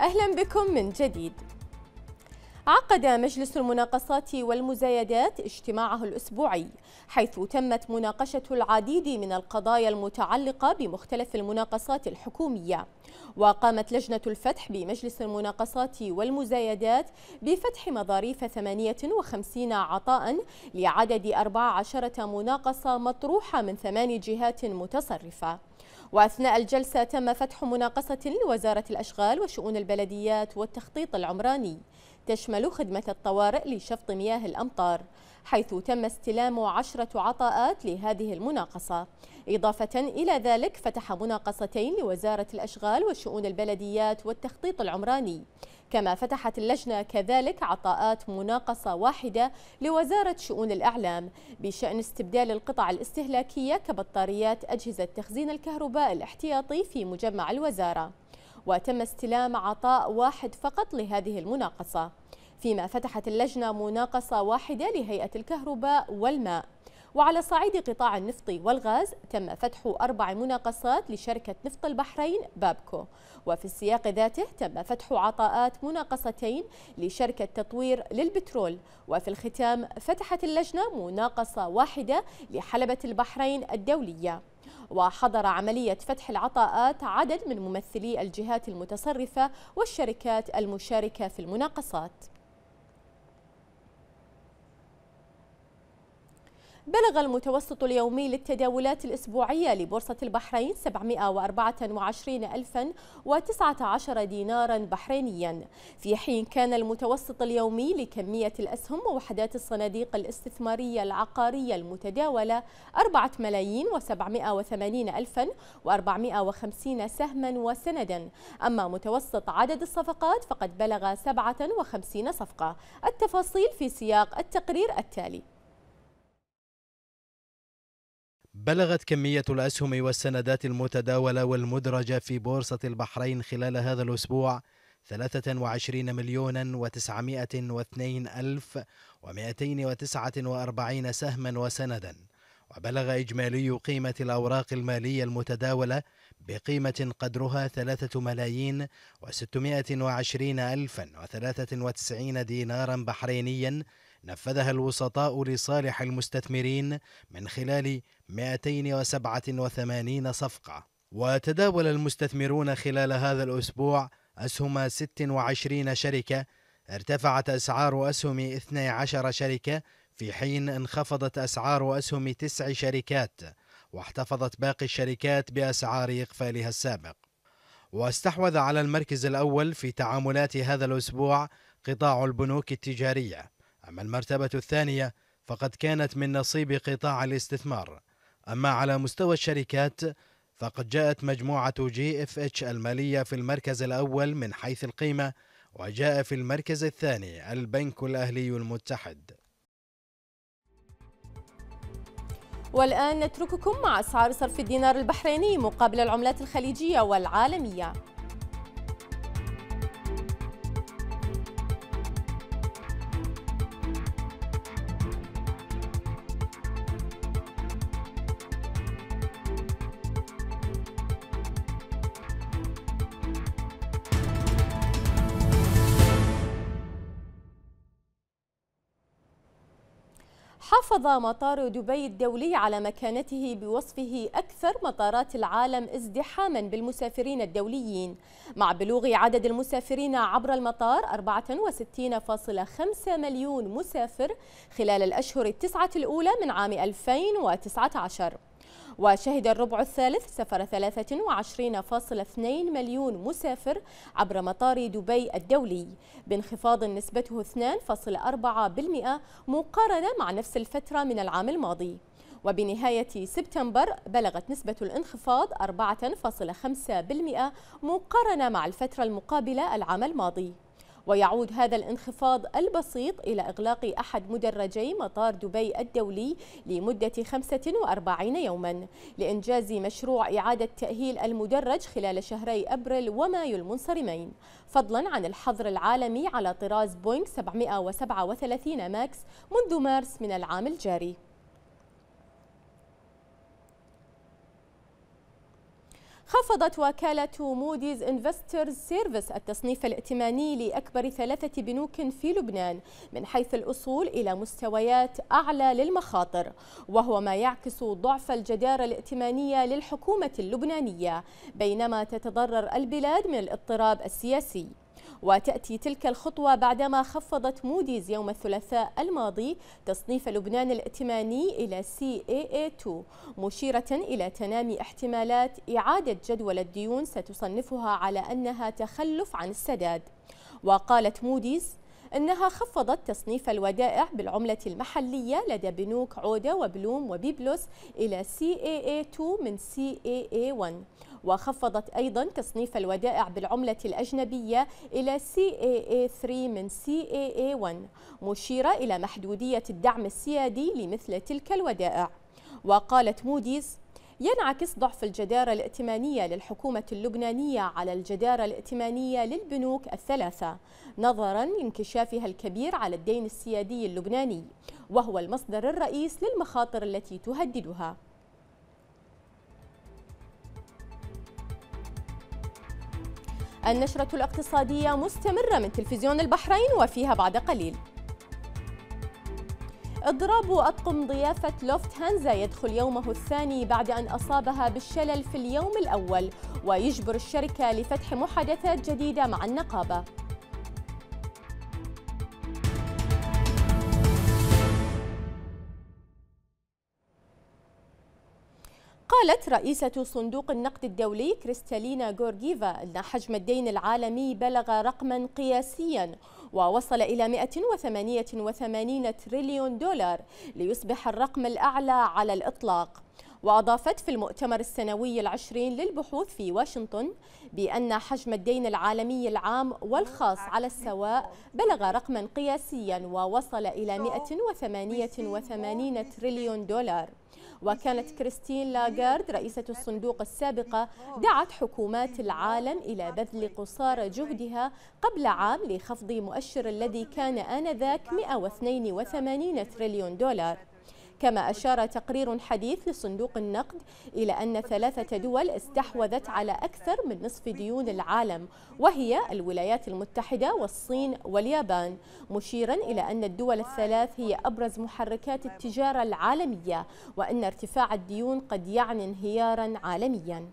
أهلا بكم من جديد عقد مجلس المناقصات والمزايدات اجتماعه الأسبوعي حيث تمت مناقشة العديد من القضايا المتعلقة بمختلف المناقصات الحكومية وقامت لجنة الفتح بمجلس المناقصات والمزايدات بفتح مظاريف 58 عطاء لعدد 14 مناقصة مطروحة من ثمان جهات متصرفة وأثناء الجلسة تم فتح مناقصة لوزارة الأشغال وشؤون البلديات والتخطيط العمراني تشمل خدمة الطوارئ لشفط مياه الأمطار حيث تم استلام عشرة عطاءات لهذه المناقصة إضافة إلى ذلك فتح مناقصتين لوزارة الأشغال وشؤون البلديات والتخطيط العمراني كما فتحت اللجنة كذلك عطاءات مناقصة واحدة لوزارة شؤون الأعلام بشأن استبدال القطع الاستهلاكية كبطاريات أجهزة تخزين الكهرباء الاحتياطي في مجمع الوزارة وتم استلام عطاء واحد فقط لهذه المناقصة فيما فتحت اللجنة مناقصة واحدة لهيئة الكهرباء والماء وعلى صعيد قطاع النفط والغاز تم فتح أربع مناقصات لشركة نفط البحرين بابكو وفي السياق ذاته تم فتح عطاءات مناقصتين لشركة تطوير للبترول وفي الختام فتحت اللجنة مناقصة واحدة لحلبة البحرين الدولية وحضر عملية فتح العطاءات عدد من ممثلي الجهات المتصرفة والشركات المشاركة في المناقصات بلغ المتوسط اليومي للتداولات الأسبوعية لبورصة البحرين 724,019 دينارا بحرينيا في حين كان المتوسط اليومي لكمية الأسهم ووحدات الصناديق الاستثمارية العقارية المتداولة 4 ملايين و780 ألفا و450 سهما وسندا أما متوسط عدد الصفقات فقد بلغ 57 صفقة التفاصيل في سياق التقرير التالي بلغت كمية الأسهم والسندات المتداولة والمدرجة في بورصة البحرين خلال هذا الأسبوع 23 مليون و902 ألف و249 سهما وسندا وبلغ إجمالي قيمة الأوراق المالية المتداولة بقيمة قدرها 3 ملايين و620 ألفا و و93 دينارا بحرينيا نفذها الوسطاء لصالح المستثمرين من خلال 287 صفقة وتداول المستثمرون خلال هذا الأسبوع أسهم 26 شركة ارتفعت أسعار أسهم 12 شركة في حين انخفضت أسعار أسهم تسع شركات واحتفظت باقي الشركات بأسعار إقفالها السابق واستحوذ على المركز الأول في تعاملات هذا الأسبوع قطاع البنوك التجارية أما المرتبة الثانية فقد كانت من نصيب قطاع الاستثمار أما على مستوى الشركات فقد جاءت مجموعة جي اف اتش المالية في المركز الأول من حيث القيمة وجاء في المركز الثاني البنك الأهلي المتحد والآن نترككم مع أسعار صرف الدينار البحريني مقابل العملات الخليجية والعالمية حافظ مطار دبي الدولي على مكانته بوصفه أكثر مطارات العالم ازدحاما بالمسافرين الدوليين مع بلوغ عدد المسافرين عبر المطار 64.5 مليون مسافر خلال الأشهر التسعة الأولى من عام 2019 وشهد الربع الثالث سفر 23.2 مليون مسافر عبر مطار دبي الدولي بانخفاض نسبته 2.4% مقارنة مع نفس الفترة من العام الماضي وبنهاية سبتمبر بلغت نسبة الانخفاض 4.5% مقارنة مع الفترة المقابلة العام الماضي ويعود هذا الانخفاض البسيط إلى إغلاق أحد مدرجي مطار دبي الدولي لمدة 45 يوما لإنجاز مشروع إعادة تأهيل المدرج خلال شهري أبريل ومايو المنصرمين فضلا عن الحظر العالمي على طراز بوينغ 737 ماكس منذ مارس من العام الجاري خفضت وكالة موديز انفسترز سيرفيس التصنيف الائتماني لأكبر ثلاثة بنوك في لبنان من حيث الأصول إلى مستويات أعلى للمخاطر وهو ما يعكس ضعف الجدارة الائتمانية للحكومة اللبنانية بينما تتضرر البلاد من الاضطراب السياسي وتأتي تلك الخطوة بعدما خفضت موديز يوم الثلاثاء الماضي تصنيف لبنان الائتماني إلى CAA2 إيه إيه مشيرة إلى تنامي احتمالات إعادة جدول الديون ستصنفها على أنها تخلف عن السداد وقالت موديز أنها خفضت تصنيف الودائع بالعملة المحلية لدى بنوك عودة وبلوم وبيبلوس إلى CAA2 من CAA1 وخفضت أيضا تصنيف الودائع بالعملة الأجنبية إلى CAA3 من CAA1 مشيرة إلى محدودية الدعم السيادي لمثل تلك الودائع وقالت موديز ينعكس ضعف الجدارة الائتمانية للحكومة اللبنانية على الجدارة الائتمانية للبنوك الثلاثة نظرا لانكشافها الكبير على الدين السيادي اللبناني وهو المصدر الرئيس للمخاطر التي تهددها النشرة الاقتصادية مستمرة من تلفزيون البحرين وفيها بعد قليل اضراب أطقم ضيافة لوفت هانزا يدخل يومه الثاني بعد أن أصابها بالشلل في اليوم الأول ويجبر الشركة لفتح محادثات جديدة مع النقابة قالت رئيسة صندوق النقد الدولي كريستالينا غورجيفا أن حجم الدين العالمي بلغ رقما قياسيا ووصل إلى 188 تريليون دولار ليصبح الرقم الأعلى على الإطلاق وأضافت في المؤتمر السنوي العشرين للبحوث في واشنطن بأن حجم الدين العالمي العام والخاص على السواء بلغ رقما قياسيا ووصل إلى 188 تريليون دولار وكانت كريستين لاغارد رئيسة الصندوق السابقة دعت حكومات العالم إلى بذل قصارى جهدها قبل عام لخفض مؤشر الذي كان آنذاك 182 تريليون دولار كما أشار تقرير حديث لصندوق النقد إلى أن ثلاثة دول استحوذت على أكثر من نصف ديون العالم وهي الولايات المتحدة والصين واليابان مشيرا إلى أن الدول الثلاث هي أبرز محركات التجارة العالمية وأن ارتفاع الديون قد يعني انهيارا عالميا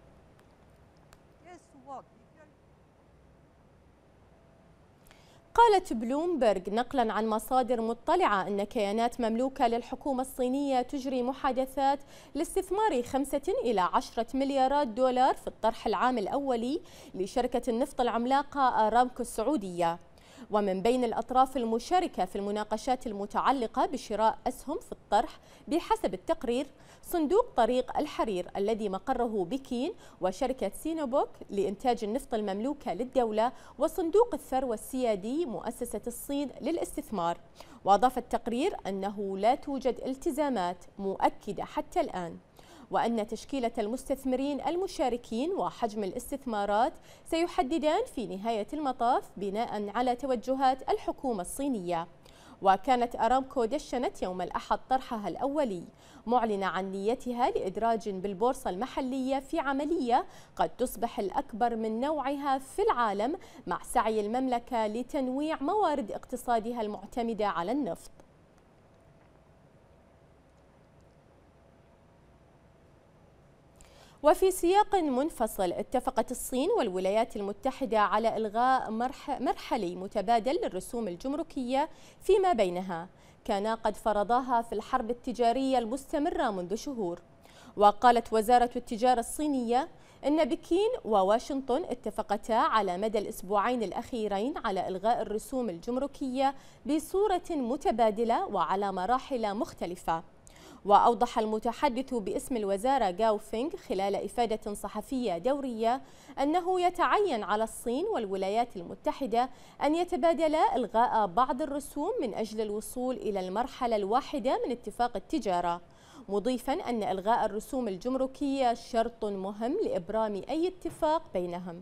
قالت بلومبرغ نقلا عن مصادر مطلعة أن كيانات مملوكة للحكومة الصينية تجري محادثات لاستثمار خمسة إلى عشرة مليارات دولار في الطرح العام الأولي لشركة النفط العملاقة أرامكو السعودية ومن بين الأطراف المشاركة في المناقشات المتعلقة بشراء أسهم في الطرح بحسب التقرير صندوق طريق الحرير الذي مقره بكين وشركة سينوبوك لإنتاج النفط المملوكة للدولة وصندوق الثروة السيادي مؤسسة الصين للاستثمار وأضاف التقرير أنه لا توجد التزامات مؤكدة حتى الآن وأن تشكيلة المستثمرين المشاركين وحجم الاستثمارات سيحددان في نهاية المطاف بناء على توجهات الحكومة الصينية وكانت أرامكو دشنت يوم الأحد طرحها الأولي معلنة عن نيتها لإدراج بالبورصة المحلية في عملية قد تصبح الأكبر من نوعها في العالم مع سعي المملكة لتنويع موارد اقتصادها المعتمدة على النفط وفي سياق منفصل اتفقت الصين والولايات المتحدة على إلغاء مرحلي متبادل للرسوم الجمركية فيما بينها كان قد فرضاها في الحرب التجارية المستمرة منذ شهور وقالت وزارة التجارة الصينية إن بكين وواشنطن اتفقتا على مدى الأسبوعين الأخيرين على إلغاء الرسوم الجمركية بصورة متبادلة وعلى مراحل مختلفة وأوضح المتحدث باسم الوزارة جاو فينغ خلال إفادة صحفية دورية أنه يتعين على الصين والولايات المتحدة أن يتبادلا إلغاء بعض الرسوم من أجل الوصول إلى المرحلة الواحدة من اتفاق التجارة مضيفا أن إلغاء الرسوم الجمركية شرط مهم لإبرام أي اتفاق بينهم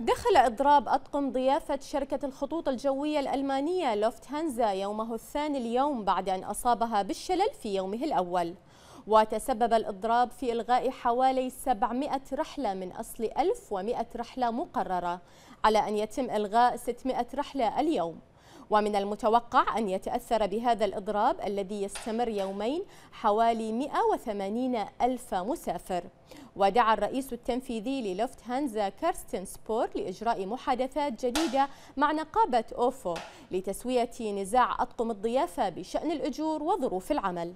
دخل إضراب أطقم ضيافة شركة الخطوط الجوية الألمانية لوفت هانزا يومه الثاني اليوم بعد أن أصابها بالشلل في يومه الأول وتسبب الإضراب في إلغاء حوالي 700 رحلة من أصل 1100 رحلة مقررة على أن يتم إلغاء 600 رحلة اليوم ومن المتوقع أن يتأثر بهذا الإضراب الذي يستمر يومين حوالي 180 ألف مسافر ودعا الرئيس التنفيذي للوفت هانزا كارستن سبور لإجراء محادثات جديدة مع نقابة أوفو لتسوية نزاع أطقم الضيافة بشأن الأجور وظروف العمل